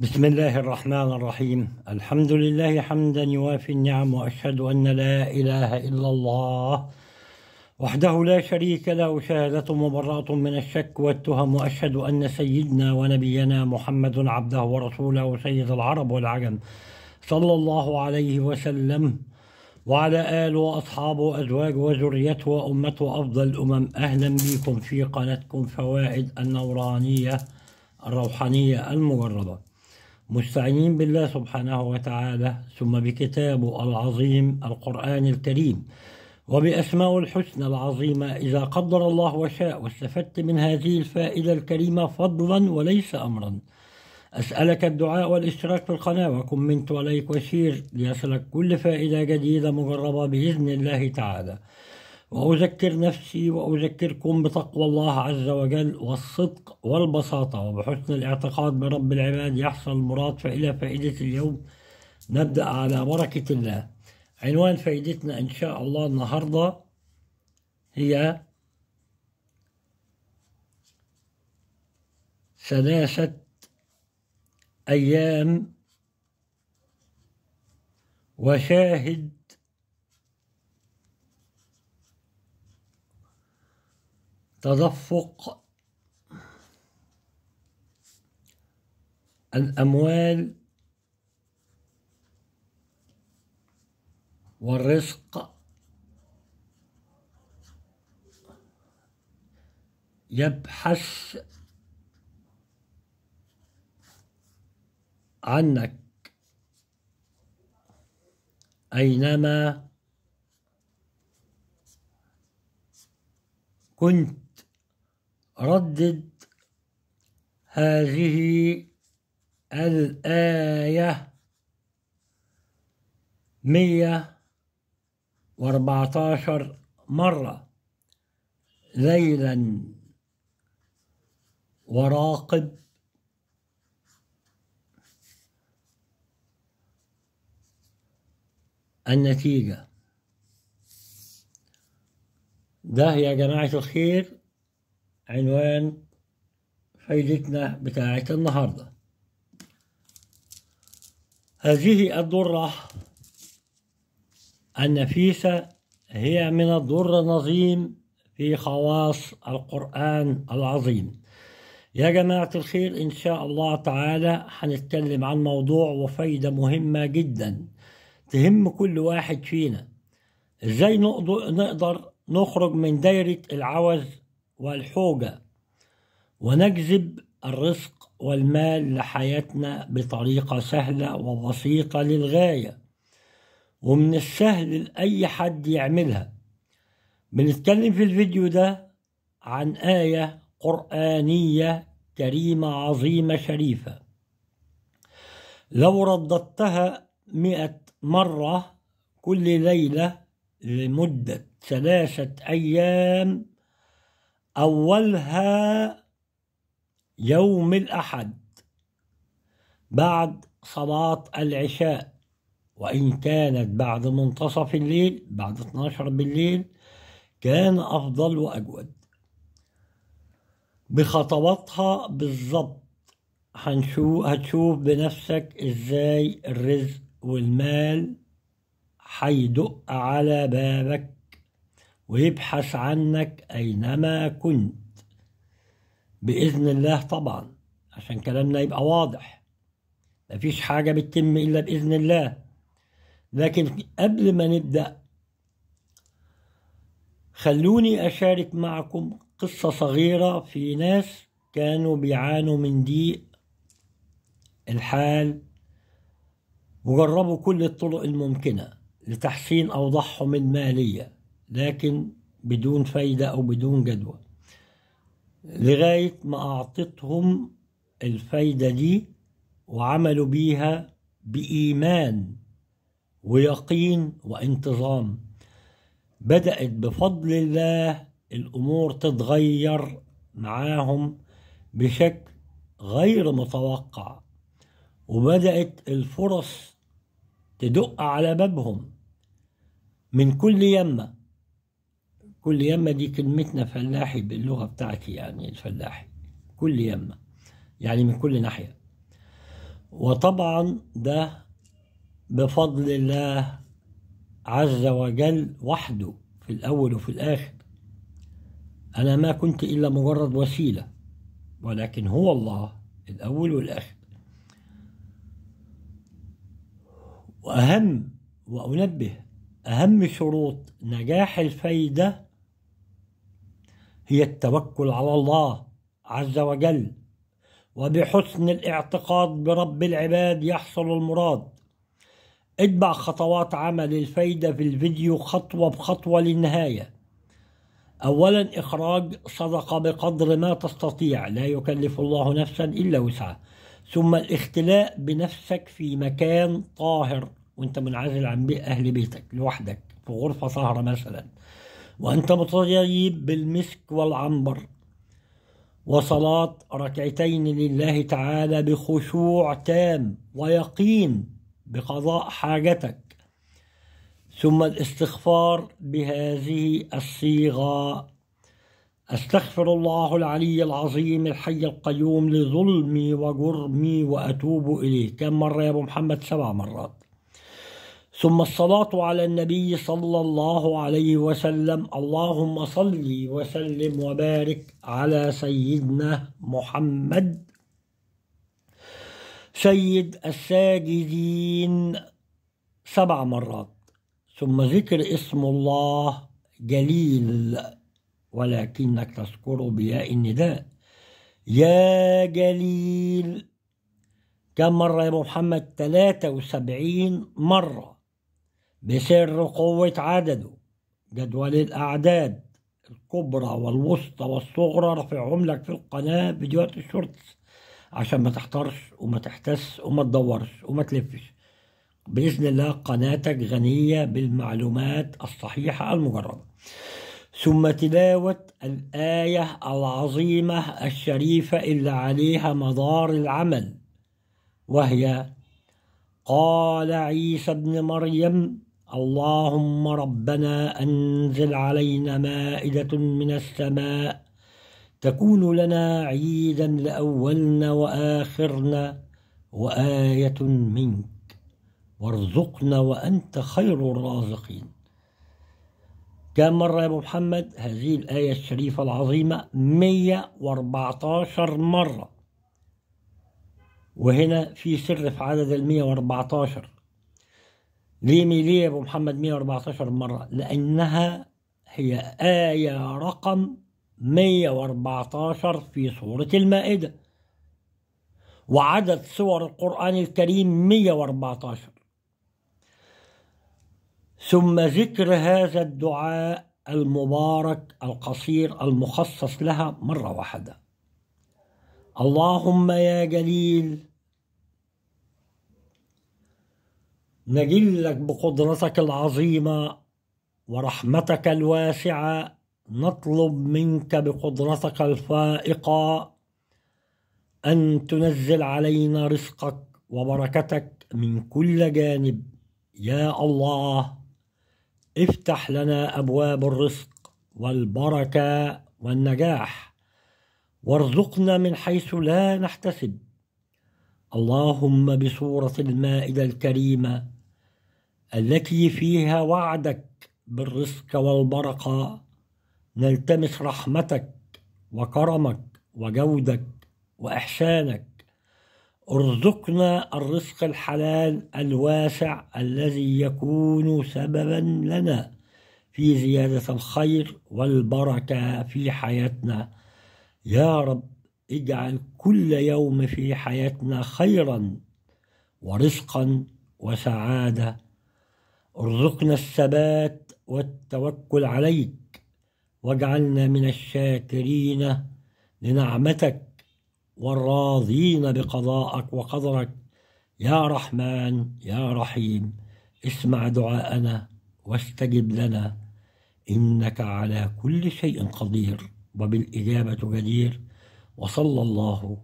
بسم الله الرحمن الرحيم الحمد لله حمدا يوافي النعم واشهد ان لا اله الا الله وحده لا شريك له شهادة مبرأة من الشك والتهم وأشهد أن سيدنا ونبينا محمد عبده ورسوله سيد العرب والعجم صلى الله عليه وسلم وعلى آله وأصحابه وأزواجه وذريته وأمته أفضل الأمم أهلا بكم في قناتكم فوائد النورانية الروحانية المجربة مستعينين بالله سبحانه وتعالى ثم بكتابه العظيم القرآن الكريم وبأسماء الحسنى العظيمة إذا قدر الله وشاء واستفدت من هذه الفائدة الكريمة فضلا وليس أمرا أسألك الدعاء والاشتراك في القناة وكمنت عليك وشير ليصلك كل فائدة جديدة مجربة بإذن الله تعالى وأذكر نفسي وأذكركم بتقوى الله عز وجل والصدق والبساطة وبحسن الاعتقاد برب العباد يحصل المراد فإلى فائدة اليوم نبدأ على بركة الله عنوان فائدتنا إن شاء الله النهاردة هي ثلاثة أيام وشاهد تدفق الأموال والرزق يبحث عنك أينما كنت ردد هذه الآية مية واربعة عشر مرة ليلا وراقب النتيجة ده يا جماعة الخير عنوان فايدتنا بتاعة النهاردة هذه الضرة النفيسة هي من الضر النظيم في خواص القرآن العظيم يا جماعة الخير إن شاء الله تعالى هنتكلم عن موضوع وفايدة مهمة جدا تهم كل واحد فينا إزاي نقدر نخرج من دايرة العوز والحوجة ونجذب الرزق والمال لحياتنا بطريقة سهلة وبسيطة للغاية ومن السهل لأي حد يعملها بنتكلم في الفيديو ده عن آية قرآنية كريمة عظيمة شريفة لو رددتها مئة مرة كل ليلة لمدة ثلاثة أيام أولها يوم الأحد بعد صلاة العشاء وإن كانت بعد منتصف الليل بعد 12 بالليل كان أفضل وأجود بخطواتها بالظبط هتشوف بنفسك إزاي الرزق والمال هيدق على بابك ويبحث عنك أينما كنت بإذن الله طبعا عشان كلامنا يبقى واضح مفيش حاجة بتتم إلا بإذن الله لكن قبل ما نبدأ خلوني أشارك معكم قصة صغيرة في ناس كانوا بيعانوا من ضيق الحال وجربوا كل الطرق الممكنة لتحسين أوضاعهم المالية لكن بدون فايدة أو بدون جدوى لغاية ما أعطتهم الفايدة دي وعملوا بيها بإيمان ويقين وانتظام بدأت بفضل الله الأمور تتغير معاهم بشكل غير متوقع وبدأت الفرص تدق على بابهم من كل يمه كل يمة دي كلمتنا فلاحي باللغة بتاعتي يعني الفلاحي كل يمة يعني من كل ناحية وطبعا ده بفضل الله عز وجل وحده في الأول وفي الآخر أنا ما كنت إلا مجرد وسيلة ولكن هو الله الأول والآخر وأهم وأنبه أهم شروط نجاح الفايدة هي التوكل على الله عز وجل وبحسن الاعتقاد برب العباد يحصل المراد اتبع خطوات عمل الفايدة في الفيديو خطوة بخطوة للنهاية أولا إخراج صدقة بقدر ما تستطيع لا يكلف الله نفسا إلا وسعها ثم الاختلاء بنفسك في مكان طاهر وانت منعزل عن أهل بيتك لوحدك في غرفة طاهرة مثلا وأنت متطيب بالمسك والعنبر وصلاة ركعتين لله تعالى بخشوع تام ويقين بقضاء حاجتك ثم الاستغفار بهذه الصيغة أستغفر الله العلي العظيم الحي القيوم لظلمي وجرمي وأتوب إليه كم مرة يا أبو محمد سبع مرات ثم الصلاة على النبي صلى الله عليه وسلم اللهم صل وسلم وبارك على سيدنا محمد سيد الساجدين سبع مرات ثم ذكر اسم الله جليل ولكنك تذكر بياء النداء يا جليل كم مرة يا محمد 73 مرة بسر قوة عدده جدول الأعداد الكبرى والوسطى والصغرى ارفعهم لك في القناة فيديوهات الشورتس عشان ما تحتارش وما تحتس وما تدورش وما تلفش بإذن الله قناتك غنية بالمعلومات الصحيحة المجربة ثم تلاوة الآية العظيمة الشريفة اللي عليها مدار العمل وهي قال عيسى ابن مريم اللهم ربنا أنزل علينا مائدة من السماء تكون لنا عيدا لأولنا وآخرنا وآية منك وارزقنا وأنت خير الرازقين كم مرة يا أبو محمد هذه الآية الشريفة العظيمة 114 مرة وهنا في سر في عدد ال 114 ليه يا أبو محمد 114 مرة لأنها هي آية رقم 114 في سورة المائدة وعدد سور القرآن الكريم 114 ثم ذكر هذا الدعاء المبارك القصير المخصص لها مرة واحدة اللهم يا جليل نجلك بقدرتك العظيمة ورحمتك الواسعة نطلب منك بقدرتك الفائقة أن تنزل علينا رزقك وبركتك من كل جانب يا الله افتح لنا أبواب الرزق والبركة والنجاح وارزقنا من حيث لا نحتسب اللهم بصورة المائدة الكريمة التي فيها وعدك بالرزق والبركة نلتمس رحمتك وكرمك وجودك وإحسانك ارزقنا الرزق الحلال الواسع الذي يكون سببا لنا في زيادة الخير والبركة في حياتنا يا رب اجعل كل يوم في حياتنا خيرا ورزقا وسعاده ارزقنا الثبات والتوكل عليك واجعلنا من الشاكرين لنعمتك والراضين بقضائك وقدرك يا رحمن يا رحيم اسمع دعاءنا واستجب لنا انك على كل شيء قدير وبالاجابه جدير وصلى الله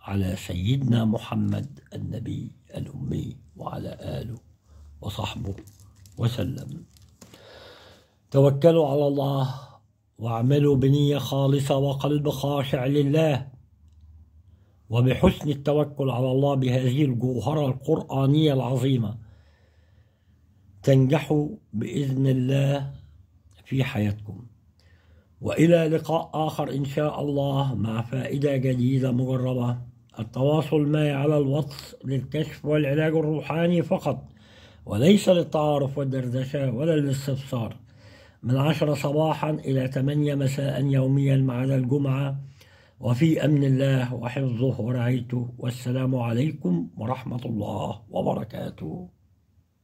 على سيدنا محمد النبي الامي وعلى اله وصحبه وسلم توكلوا على الله واعملوا بنية خالصة وقلب خاشع لله وبحسن التوكل على الله بهذه الجوهرة القرآنية العظيمة تنجحوا بإذن الله في حياتكم وإلى لقاء آخر إن شاء الله مع فائدة جديدة مجربة التواصل معي على الواتس للكشف والعلاج الروحاني فقط وليس للتعارف والدردشة ولا للاستفسار من عشرة صباحا إلى ثمانية مساء يوميا مع الجمعة وفي أمن الله وحفظه ورعايته والسلام عليكم ورحمة الله وبركاته